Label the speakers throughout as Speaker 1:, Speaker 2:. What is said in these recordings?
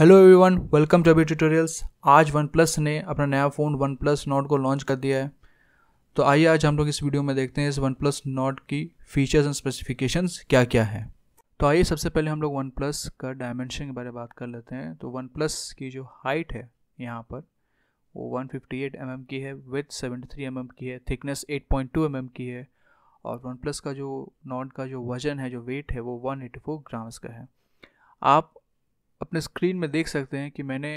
Speaker 1: hello everyone welcome to Abhi tutorials आज one plus ने अपना नया फ़ोन वन प्लस नोट को लॉन्च कर दिया है तो आइए आज हम लोग इस वीडियो में देखते हैं इस वन प्लस नोट की फीचर्स एंड स्पेसिफिकेशंस क्या क्या है तो आइए सबसे पहले हम लोग वन प्लस का डायमेंशन के बारे में बात कर लेते हैं तो वन प्लस की जो हाइट है यहाँ पर वो one fifty eight M M की है with seventy three M M की है thickness eight point two M M की है और वन प्लस का जो नोट का जो वजन है जो वेट है वो वन एटी फोर ग्राम्स का है आप अपने स्क्रीन में देख सकते हैं कि मैंने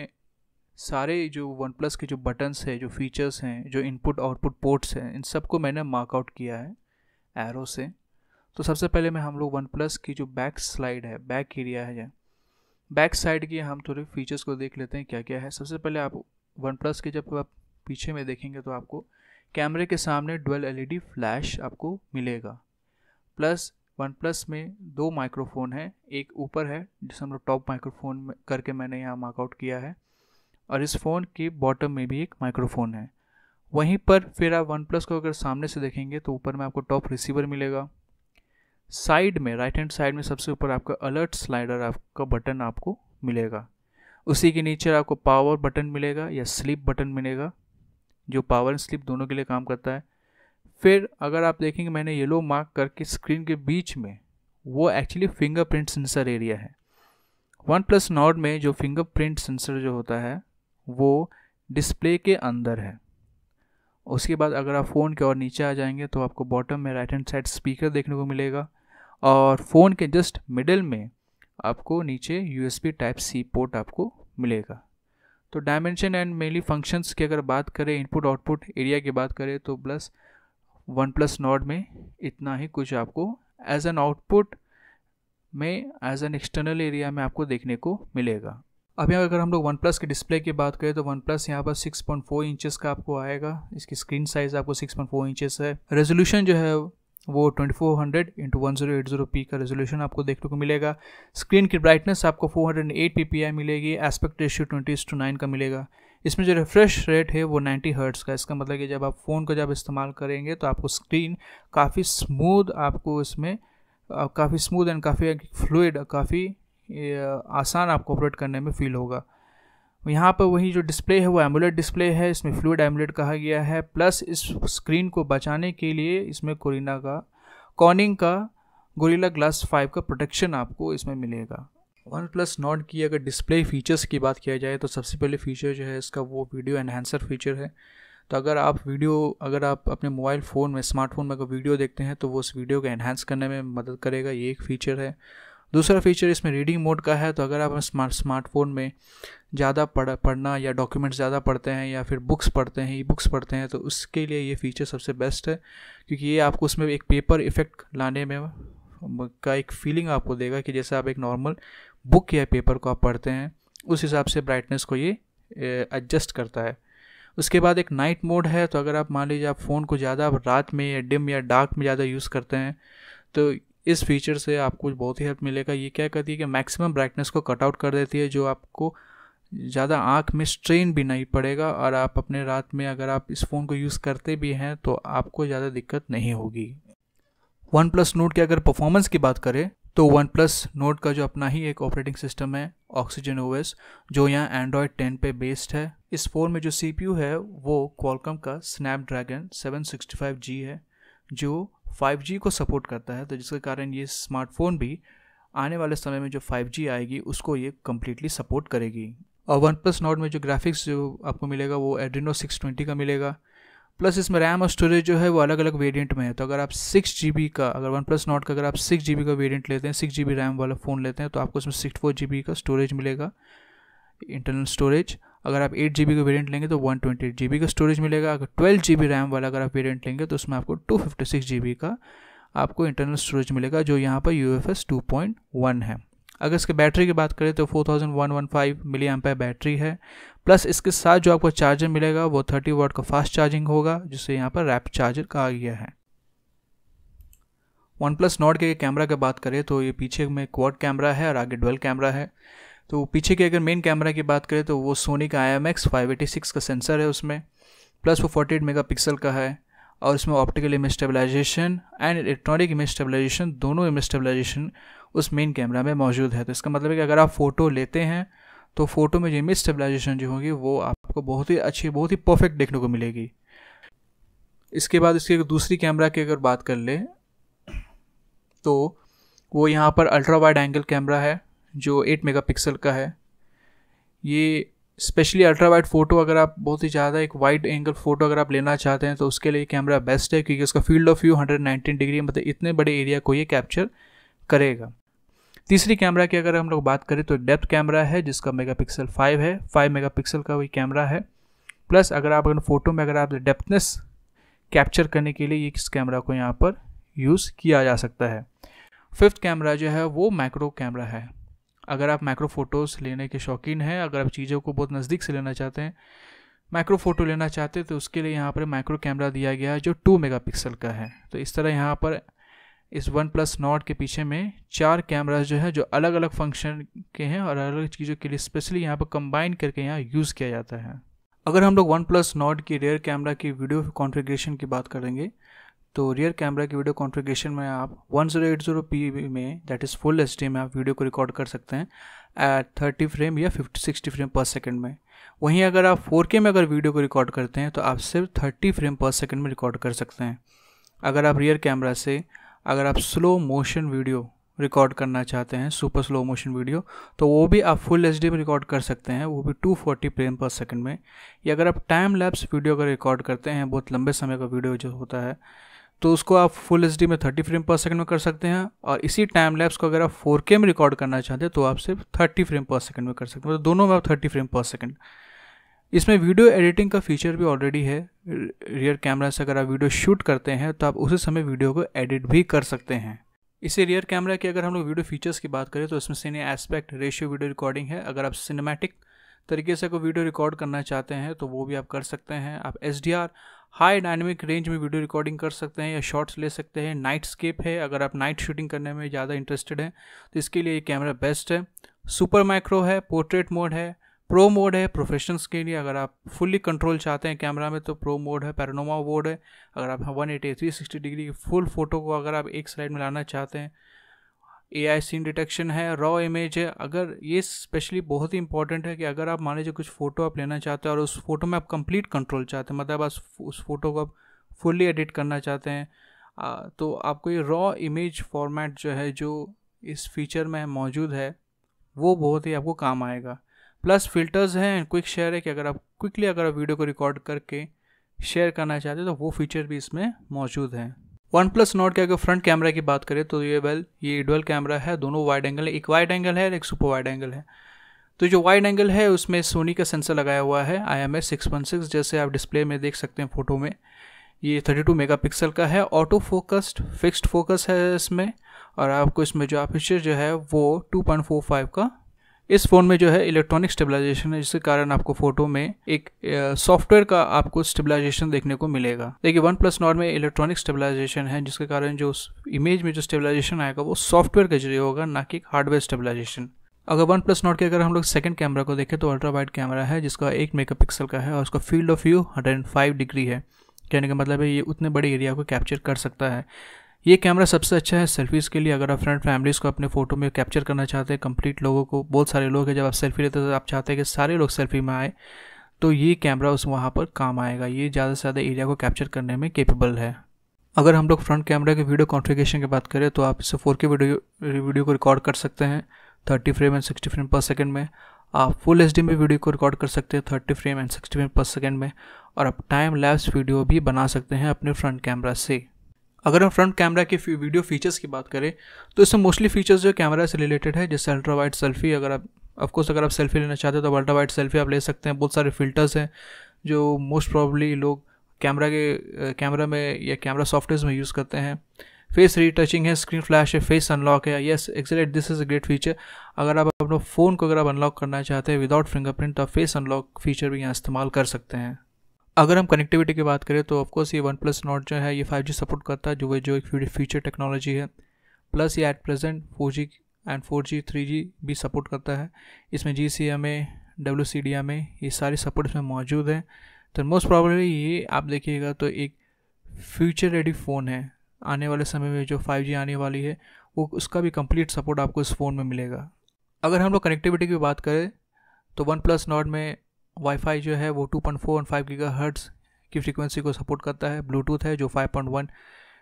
Speaker 1: सारे जो वन प्लस के जो बटन्स हैं जो फीचर्स हैं जो इनपुट आउटपुट पोर्ट्स हैं इन सबको मैंने मार्कआउट किया है एरो से तो सबसे पहले मैं हम लोग वन प्लस की जो बैक स्लाइड है बैक एरिया है बैक साइड की हम थोड़े फीचर्स को देख लेते हैं क्या क्या है सबसे पहले आप वन प्लस के जब आप पीछे में देखेंगे तो आपको कैमरे के सामने डुअल एलईडी फ्लैश आपको मिलेगा प्लस वन प्लस में दो माइक्रोफोन हैं एक ऊपर है जिसे हम लोग टॉप माइक्रोफोन करके मैंने यहाँ मार्कआउट किया है और इस फ़ोन के बॉटम में भी एक माइक्रोफोन है वहीं पर फिर आप वन प्लस को अगर सामने से देखेंगे तो ऊपर में आपको टॉप रिसीवर मिलेगा साइड में राइट हैंड साइड में सबसे ऊपर आपका अलर्ट स्लाइडर आपका बटन आपको मिलेगा उसी के नीचे आपको पावर बटन मिलेगा या स्लीप बटन मिलेगा जो पावर एंड स्लीप दोनों के लिए काम करता है फिर अगर आप देखेंगे मैंने येलो मार्क करके स्क्रीन के बीच में वो एक्चुअली फिंगरप्रिंट सेंसर एरिया है वन प्लस नॉट में जो फिंगरप्रिंट सेंसर जो होता है वो डिस्प्ले के अंदर है उसके बाद अगर आप फ़ोन के और नीचे आ जाएंगे तो आपको बॉटम में राइट हैंड साइड स्पीकर देखने को मिलेगा और फ़ोन के जस्ट मिडल में आपको नीचे यू टाइप सी पोर्ट आपको मिलेगा तो डायमेंशन एंड मेनली फंक्शंस की अगर बात करें इनपुट आउटपुट एरिया की बात करें तो प्लस वन प्लस नॉट में इतना ही कुछ आपको एज एन आउटपुट में एज एन एक्सटर्नल एरिया में आपको देखने को मिलेगा अब यहाँ अगर हम लोग वन प्लस के डिस्प्ले की बात करें तो वन प्लस यहाँ पर 6.4 पॉइंट इंचेस का आपको आएगा इसकी स्क्रीन साइज आपको 6.4 पॉइंट इंचेस है रेजोल्यूशन जो है वो 2400 four hundred into one zero eight zero P का रेजोल्यूशन आपको देखने को मिलेगा स्क्रीन की ब्राइटनेस आपको 408 पीपीआई मिलेगी aspect ratio twenty to nine का मिलेगा इसमें जो रिफ्रेश रेट है वो 90 हर्ट्स का इसका मतलब कि जब आप फ़ोन को जब इस्तेमाल करेंगे तो आपको स्क्रीन काफ़ी स्मूद आपको इसमें काफ़ी स्मूद एंड काफ़ी फ्लूड काफ़ी आसान आपको ऑपरेट करने में फील होगा यहाँ पर वही जो डिस्प्ले है वो एमुलेट डिस्प्ले है इसमें फ्लूड एमुलेट कहा गया है प्लस इस स्क्रीन को बचाने के लिए इसमें कोरिना का कॉर्निंग का गोरिल्ला ग्लास फाइव का प्रोटेक्शन आपको इसमें मिलेगा वन प्लस नॉट की अगर डिस्प्ले फीचर्स की बात किया जाए तो सबसे पहले फीचर जो है इसका वो वीडियो एनहेंसर फीचर है तो अगर आप वीडियो अगर आप अपने मोबाइल फ़ोन में स्मार्टफोन में अगर वीडियो देखते हैं तो वो उस वीडियो को एनहेंस करने में मदद करेगा ये एक फ़ीचर है दूसरा फीचर इसमें रीडिंग मोड का है तो अगर आप स्मार्ट स्मार्टफोन में ज़्यादा पढ़ पढ़ना या डॉक्यूमेंट्स ज़्यादा पढ़ते हैं या फिर बुक्स पढ़ते हैं ई बुक्स पढ़ते हैं तो उसके लिए ये फ़ीचर सबसे बेस्ट है क्योंकि ये आपको उसमें एक पेपर इफ़ेक्ट लाने में का एक फीलिंग आपको देगा कि जैसे आप एक नॉर्मल बुक या पेपर को आप पढ़ते हैं उस हिसाब से ब्राइटनेस को ये एडजस्ट करता है उसके बाद एक नाइट मोड है तो अगर आप मान लीजिए आप फ़ोन को ज़्यादा रात में या डिम या डार्क में ज़्यादा यूज़ करते हैं तो इस फीचर से आपको बहुत ही हेल्प मिलेगा ये क्या करती है कि मैक्सिमम ब्राइटनेस को कट आउट कर देती है जो आपको ज़्यादा आँख में स्ट्रेन भी नहीं पड़ेगा और आप अपने रात में अगर आप इस फ़ोन को यूज़ करते भी हैं तो आपको ज़्यादा दिक्कत नहीं होगी वन प्लस नोट की अगर परफॉर्मेंस की बात करें तो वन प्लस नोट का जो अपना ही एक ऑपरेटिंग सिस्टम है ऑक्सीजन ओ जो यहाँ एंड्रॉयड टेन पे बेस्ड है इस फ़ोन में जो सी है वो क्वालकम का स्नैपड्रैगन जी है जो 5G को सपोर्ट करता है तो जिसके कारण ये स्मार्टफोन भी आने वाले समय में जो 5G आएगी उसको ये कम्प्लीटली सपोर्ट करेगी और वन प्लस नोट में जो ग्राफिक्स जो आपको मिलेगा वो एड्रीनो 620 का मिलेगा प्लस इसमें रैम और स्टोरेज जो है वो अलग अलग वेरिएंट में है तो अगर आप सिक्स जी का अगर वन प्लस नॉट का अगर आप सिक्स जी का वेरिएंट लेते हैं सिक्स जी रैम वाला फ़ोन लेते हैं तो आपको उसमें सिक्स फोर जी का स्टोरेज मिलेगा इंटरनल स्टोरेज अगर आप एट जी का वेरिएंट लेंगे तो वन ट्वेंटी एट जी का स्टोरेज मिलेगा अगर ट्वेल्व जी रैम वाला अगर आप वेरिएंट लेंगे तो उसमें आपको टू फिफ्टी सिक्स जी का आपको इंटरनल स्टोरेज मिलेगा जो यहाँ पर U F S two point one है अगर इसके बैटरी की बात करें तो 4115 मिली एम्पायर बैटरी है प्लस इसके साथ जो आपको चार्जर मिलेगा वो 30 वॉट का फास्ट चार्जिंग होगा जिसे यहाँ पर रैप चार्जर कहा गया है वन प्लस नॉट के कैमरा की बात करें तो ये पीछे में क्वाड कैमरा है और आगे डुअल कैमरा है तो पीछे के अगर मेन कैमरा की बात करें तो वो सोनी का I M X five eighty six का सेंसर है उसमें प्लस वो फोर्टी एट मेगा पिक्सल का है और इसमें optical image stabilization and electronic image stabilization दोनों इमेज स्टेबलाइजेशन उस मेन कैमरा में मौजूद है तो इसका मतलब है कि अगर आप फ़ोटो लेते हैं तो फ़ोटो में इमेज स्टेबलाइजेशन जो होगी वो आपको बहुत ही अच्छी बहुत ही परफेक्ट देखने को मिलेगी इसके बाद इसके दूसरी कैमरा की अगर बात कर ले तो वो यहाँ पर अल्ट्रा वाइड एंगल कैमरा है जो 8 मेगापिक्सल का है ये स्पेशली अल्ट्रा वाइड फ़ोटो अगर आप बहुत ही ज़्यादा एक वाइड एंगल फ़ोटो अगर आप लेना चाहते हैं तो उसके लिए कैमरा बेस्ट है क्योंकि उसका फील्ड ऑफ व्यू 119 डिग्री मतलब इतने बड़े एरिया को ये कैप्चर करेगा तीसरी कैमरा की अगर हम लोग बात करें तो डेप्थ कैमरा है जिसका मेगापिक्सल 5 है 5 मेगापिक्सल का वही कैमरा है प्लस अगर आप अगर फोटो में अगर आप डेप्थनेस कैप्चर करने के लिए ये किस कैमरा को यहाँ पर यूज़ किया जा सकता है फिफ्थ कैमरा जो है वो माइक्रो कैमरा है अगर आप माइक्रो फ़ोटोज़ लेने के शौकीन हैं अगर आप चीज़ों को बहुत नज़दीक से लेना चाहते हैं माइक्रो फ़ोटो लेना चाहते हैं तो उसके लिए यहाँ पर माइक्रो कैमरा दिया गया है जो टू मेगा का है तो इस तरह यहाँ पर इस वन प्लस नॉट के पीछे में चार कैमराज जो है जो अलग अलग फंक्शन के हैं और अलग अलग चीज़ों के लिए स्पेशली यहाँ पर कंबाइन करके यहाँ यूज़ किया जाता है अगर हम लोग वन प्लस नॉट की रेयर कैमरा की वीडियो कॉन्फ़िगरेशन की बात करेंगे तो रियर कैमरा की वीडियो कॉन्फ़िगरेशन में आप वन पी में दैट इज़ फुल एच में आप वीडियो को रिकॉर्ड कर सकते हैं एट थर्टी फ्रेम या fifty sixty frame per second में वहीं अगर आप के में अगर वीडियो को रिकॉर्ड करते हैं तो आप सिर्फ थर्टी फ्रेम पर सेकेंड में रिकॉर्ड कर सकते हैं अगर आप रियर कैमरा से अगर आप स्लो मोशन वीडियो रिकॉर्ड करना चाहते हैं सुपर स्लो मोशन वीडियो तो वो भी आप फुल एच में रिकॉर्ड कर सकते हैं वो भी 240 फोर्टी फ्रेम पर सेकंड में या अगर आप टाइम लैप्स वीडियो अगर रिकॉर्ड करते हैं बहुत लंबे समय का वीडियो जो होता है तो उसको आप फुल एच में 30 फ्रेम पर सेकंड में कर सकते हैं और इसी टाइम लैप्स को अगर आप फोर में रिकॉर्ड करना चाहते हैं तो आप सिर्फ थर्टी फ्रेम पर सेकंड में कर सकते हैं मतलब तो दोनों में आप थर्टी फ्रेम पर सेकेंड इसमें वीडियो एडिटिंग का फीचर भी ऑलरेडी है रियर कैमरा से अगर आप वीडियो शूट करते हैं तो आप उसी समय वीडियो को एडिट भी कर सकते हैं इसी रियर कैमरा की अगर हम लोग वीडियो फीचर्स की बात करें तो इसमें cine aspect ratio video recording है अगर आप सिनेमैटिक तरीके से कोई वीडियो रिकॉर्ड करना चाहते हैं तो वो भी आप कर सकते हैं आप एस हाई डायनेमिक रेंज में वीडियो रिकॉर्डिंग कर सकते हैं या शॉट्स ले सकते हैं नाइट स्केप है अगर आप नाइट शूटिंग करने में ज़्यादा इंटरेस्टेड हैं तो इसके लिए ये कैमरा बेस्ट है सुपर माइक्रो है पोर्ट्रेट मोड है प्रो मोड है प्रोफेशनल्स के लिए अगर आप फुल्ली कंट्रोल चाहते हैं कैमरा में तो प्रो मोड है पैरानोमा मोड है अगर आप one eighty three sixty degree की फुल फोटो को अगर आप एक साइड में लाना चाहते हैं ए आई सीन डिटेक्शन है रॉ इमेज है अगर ये स्पेशली बहुत ही इंपॉर्टेंट है कि अगर आप मान लीजिए कुछ फ़ोटो आप लेना चाहते हैं और उस फोटो में आप कंप्लीट कंट्रोल चाहते हैं मतलब आप उस फोटो को आप फुल्ली एडिट करना चाहते हैं आ, तो आपको ये रॉ इमेज फॉर्मेट जो है जो इस फीचर में मौजूद है वो बहुत ही आपको काम आएगा प्लस फिल्टर्स हैं क्विक शेयर है कि अगर आप क्विकली अगर आप वीडियो को रिकॉर्ड करके शेयर करना चाहते हैं तो वो फीचर भी इसमें मौजूद हैं वन प्लस नोट के अगर फ्रंट कैमरा की बात करें तो ये वेल ये डुअल कैमरा है दोनों वाइड एंगल है एक वाइड एंगल है और एक सुपर वाइड एंगल है तो जो वाइड एंगल है उसमें सोनी का सेंसर लगाया हुआ है I M S six one six जैसे आप डिस्प्ले में देख सकते हैं फ़ोटो में ये 32 मेगापिक्सल का है ऑटो फोकस्ड फिक्सड फोकस है इसमें और आपको इसमें जो फीचर जो है वो टू का इस फ़ोन में जो है इलेक्ट्रॉनिक स्टेबलाइजेशन है जिसके कारण आपको फोटो में एक सॉफ्टवेयर का आपको स्टेबलाइजेशन देखने को मिलेगा देखिए वन प्लस नॉट में इलेक्ट्रॉनिक स्टेबलाइजेशन है जिसके कारण जो इमेज में जो स्टेबलाइजेशन आएगा वो सॉफ्टवेयर के जरिए होगा ना कि हार्डवेयर स्टेबलाइजेशन अगर वन प्लस नॉट के अगर हम लोग सेकंड कैमरा को देखें तो अल्ट्रा वाइड कैमरा है जिसका एक मेगापिक्सल का है और उसका field of view five degree है कहने का मतलब है ये उतने बड़े एरिया को कैप्चर कर सकता है ये कैमरा सबसे अच्छा है सेल्फीज़ के लिए अगर आप फ्रेंड फैमिलीज़ को अपने फोटो में कैप्चर करना चाहते हैं कंप्लीट लोगों को बहुत सारे लोग हैं जब आप सेल्फी लेते हैं तो आप चाहते हैं कि सारे लोग सेल्फी में आए तो ये कैमरा उस वहाँ पर काम आएगा ये ज़्यादा से ज़्यादा एरिया को कैप्चर करने में केपेबल है अगर हम लोग फ्रंट कैमरा के वीडियो कॉन्फ़िगरेशन की बात करें तो आप इसे फोर के वीडियो वीडियो को रिकॉर्ड कर सकते हैं thirty frame and sixty frame per second में आप फुल एच में वीडियो को रिकॉर्ड कर सकते हैं thirty frame and sixty frame per second में और आप टाइम लैब्स वीडियो भी बना सकते हैं अपने फ्रंट कैमरा से अगर हम फ्रंट कैमरा के वीडियो फीचर्स की बात करें तो इसमें मोस्टली फीचर्स जो कैमरा से रिलेटेड है जैसे अल्ट्रा वाइट सेल्फी अगर आप ऑफकोर्स अगर आप सेल्फी लेना चाहते हो तो अल्ट्रा वाइट सेल्फी आप ले सकते हैं बहुत सारे फिल्टर्स हैं जो मोस्ट प्रॉब्ली लोग कैमरा के कैमरा में या कैमरा सॉफ्टवेयर में यूज़ करते हैं फेस रीटचिंग है स्क्रीन फ्लैश है फेस अनलॉक है yes excellent this is a great feature अगर आप अपने फ़ोन को अगर आप अनलॉक करना चाहते हैं विदाउट फिंगरप्रिंट तो आप फेस अनलॉक फीचर भी यहाँ इस्तेमाल कर सकते हैं अगर हम कनेक्टिविटी की बात करें तो ऑफकोर्स ये वन प्लस नोट जो है ये फाइव जी सपोर्ट करता है जो जो एक फ्यूचर टेक्नोलॉजी है प्लस ये at present four G and four G three G भी सपोर्ट करता है इसमें G C M A W C D M A ये सारे सपोर्ट इसमें मौजूद हैं तो मोस्ट प्रॉब्लम ये आप देखिएगा तो एक फ्यूचर रेडी फ़ोन है आने वाले समय में जो फाइव जी आने वाली है वो उसका भी कंप्लीट सपोर्ट आपको इस फ़ोन में मिलेगा अगर हम लोग कनेक्टिविटी की बात करें तो वन प्लस नॉट में वाईफाई जो है वो 2.4 एंड फाइव गीगा हर्ट्स की फ्रीक्वेंसी को सपोर्ट करता है ब्लूटूथ है जो 5.1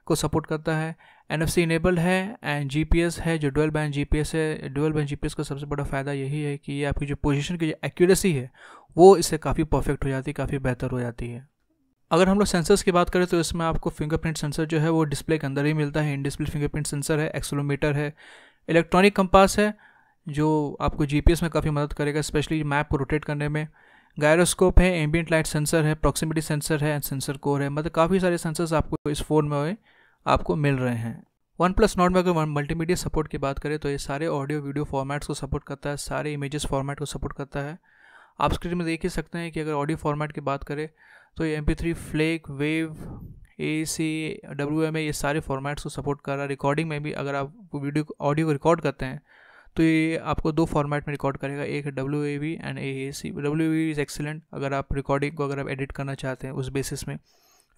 Speaker 1: को सपोर्ट करता है एन एफ इनेबल है एंड जी है जो डुअल बैंड जी है डुअल बैंड जी का सबसे बड़ा फ़ायदा यही है कि आपकी जो पोजिशन की जो एक्यूरेसी है वो इससे काफ़ी परफेक्ट हो जाती है काफ़ी बेहतर हो जाती है अगर हम लोग सेंसर्स की बात करें तो इसमें आपको फिंगरप्रिंट सेंसर जो है वो डिस्प्ले के अंदर ही मिलता है इन डिस्प्ले फिंगरप्रिंट सेंसर है एक्सलोमीटर है इलेक्ट्रॉनिक कंपास है जो आपको जीपीएस में काफ़ी मदद करेगा स्पेशली मैप को रोटेट करने में गायरोस्कोप है एम्बियट लाइट सेंसर है प्रॉक्सिमिटी सेंसर है एंड सेंसर कोर है मतलब काफ़ी सारे सेंसर्स आपको इस फ़ोन में आपको मिल रहे हैं वन प्लस नॉट में अगर मल्टीमीडिया सपोर्ट की बात करें तो ये सारे ऑडियो वीडियो फॉर्मेट्स को सपोर्ट करता है सारे इमेजेस फॉर्मेट को सपोर्ट करता है आप स्क्रीन में देख ही सकते हैं कि अगर ऑडियो फॉर्मेट की बात करें तो ये M P three FLAC wave A C W M A ये सारे फॉर्मेट्स को सपोर्ट कर रहा है रिकॉर्डिंग में भी अगर आप वीडियो ऑडियो को रिकॉर्ड करते हैं तो ये आपको दो फॉर्मेट में रिकॉर्ड करेगा एक है W A V and A A C W A V is excellent अगर आप रिकॉर्डिंग को अगर आप एडिट करना चाहते हैं उस बेसिस में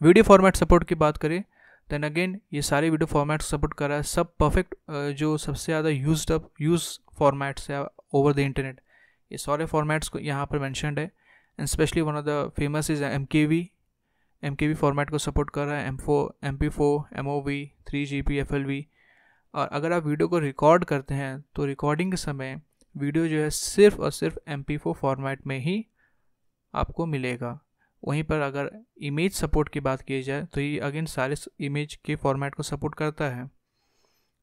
Speaker 1: वीडियो फॉर्मेट सपोर्ट की बात करें देन अगेन ये सारे वीडियो फॉर्मेट सपोर्ट कर रहा है सब परफेक्ट जो सबसे ज़्यादा यूज अप यूज फॉर्मेट्स है ओवर द इंटरनेट ये सारे फॉर्मेट्स को यहाँ पर मैंशनड है and specially one of the famous is M K V M K V format को सपोर्ट कर रहा है M four M P four M O V three G P F L V और अगर आप वीडियो को record करते हैं तो रिकॉर्डिंग के समय वीडियो जो है सिर्फ और सिर्फ एम फॉर्मेट में ही आपको मिलेगा वहीं पर अगर इमेज सपोर्ट की बात की जाए तो ये अगेन सारे इमेज के फॉर्मेट को सपोर्ट करता है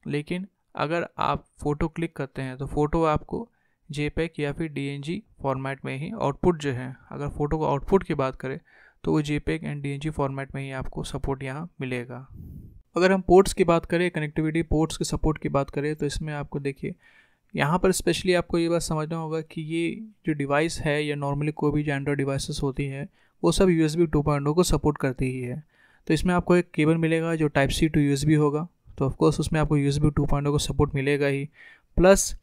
Speaker 1: लेकिन अगर आप फ़ोटो क्लिक करते हैं तो फ़ोटो आपको जे या फिर डी फॉर्मेट में ही आउटपुट जो है अगर फ़ोटो को आउटपुट की बात करें तो वो जेपैक एंड डी फॉर्मेट में ही आपको सपोर्ट यहाँ मिलेगा अगर हम पोर्ट्स की बात करें कनेक्टिविटी पोर्ट्स के सपोर्ट की बात करें तो इसमें आपको देखिए यहाँ पर स्पेशली आपको ये बात समझना होगा कि ये जो डिवाइस है या नॉर्मली कोई भी जो एंड्रॉयड डिवाइसेस होती है वो सब U S B two point को सपोर्ट करती ही है तो इसमें आपको एक केबल मिलेगा जो type C to U S B होगा तो ऑफकोर्स उसमें आपको U S B two point को सपोर्ट मिलेगा ही प्लस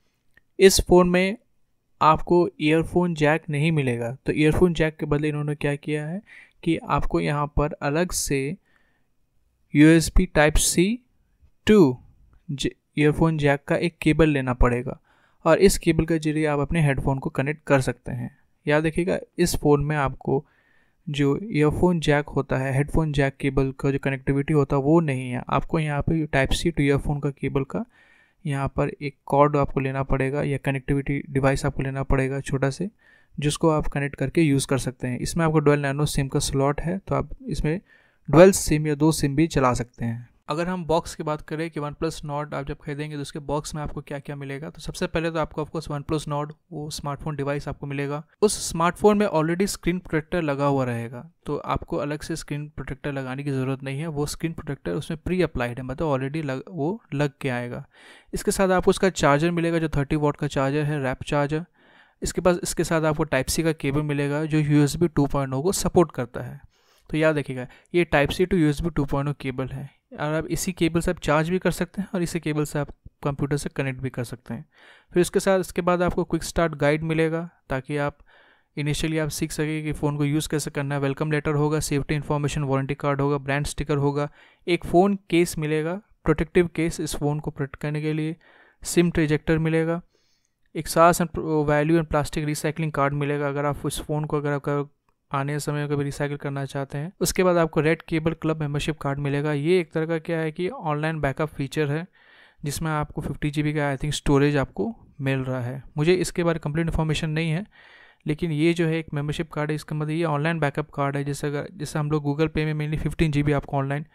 Speaker 1: इस फ़ोन में आपको ईयरफोन जैक नहीं मिलेगा तो ईयरफोन जैक के बदले इन्होंने क्या किया है कि आपको यहाँ पर अलग से USB type C to earphone jack का एक केबल लेना पड़ेगा और इस केबल के जरिए आप अपने हेडफोन को कनेक्ट कर सकते हैं याद रखिएगा इस फ़ोन में आपको जो ईयरफोन जैक होता है हेडफोन जैक केबल का जो कनेक्टिविटी होता है वो नहीं है आपको यहाँ पे टाइप सी टू ईयरफोन का केबल का यहाँ पर एक कॉर्ड आपको लेना पड़ेगा या कनेक्टिविटी डिवाइस आपको लेना पड़ेगा छोटा से जिसको आप कनेक्ट करके यूज़ कर सकते हैं इसमें आपको डोल नैनो सिम का स्लॉट है तो आप इसमें डुअल सिम या दो सिम भी चला सकते हैं अगर हम बॉक्स की बात करें कि वन प्लस नॉट आप जब खरीदेंगे तो उसके बॉक्स में आपको क्या क्या मिलेगा तो सबसे पहले तो आपको ऑफकोर्स वन प्लस नॉट वो स्मार्टफोन डिवाइस आपको मिलेगा उस स्मार्टफोन में ऑलरेडी स्क्रीन प्रोटेक्टर लगा हुआ रहेगा तो आपको अलग से स्क्रीन प्रोटेक्टर लगाने की ज़रूरत नहीं है वो स्क्रीन प्रोटेक्टर उसमें प्री अप्लाइड है मतलब ऑलरेडी लग वो लग के आएगा इसके साथ आपको उसका चार्जर मिलेगा जो थर्टी वॉट का चार्जर है रैप चार्जर इसके पास इसके साथ आपको टाइप सी का केबल मिलेगा जो U S B two point को सपोर्ट करता है तो याद रखिएगा ये type C to U S B two point cable है और आप इसी केबल से आप चार्ज भी कर सकते हैं और इसी केबल से आप कंप्यूटर से कनेक्ट भी कर सकते हैं फिर इसके साथ इसके बाद आपको क्विक स्टार्ट गाइड मिलेगा ताकि आप इनिशियली आप सीख सकें कि फ़ोन को यूज़ कैसे करना है वेलकम लेटर होगा सेफ्टी इन्फॉर्मेशन वारंटी कार्ड होगा ब्रांड स्टिकर होगा एक फ़ोन केस मिलेगा प्रोटेक्टिव केस इस फ़ोन को प्रोटेक्ट करने के लिए सिम ट्रिजेक्टर मिलेगा एक सास and value and plastic recycling card मिलेगा अगर आप इस फ़ोन को अगर आप आने समय में कभी रिसाइकिल करना चाहते हैं उसके बाद आपको red cable club membership card मिलेगा ये एक तरह का क्या है कि ऑनलाइन बैकअप फीचर है जिसमें आपको फिफ्टी जी का आई थिंक स्टोरेज आपको मिल रहा है मुझे इसके बारे में कंप्लीट इन्फॉर्मेशन नहीं है लेकिन ये जो है एक मेंबरशिप कार्ड है इसका मतलब ये ऑनलाइन बैकअप कार्ड है जैसे अगर जैसे हम लोग गूगल पे में मेनली फिफ्टीन जी आपको ऑनलाइन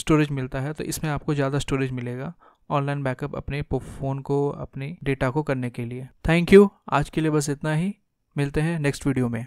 Speaker 1: स्टोरेज मिलता है तो इसमें आपको ज़्यादा स्टोरेज मिलेगा ऑनलाइन बैकअप अपने फ़ोन को अपने डेटा को करने के लिए थैंक यू आज के लिए बस इतना ही मिलते हैं नेक्स्ट वीडियो में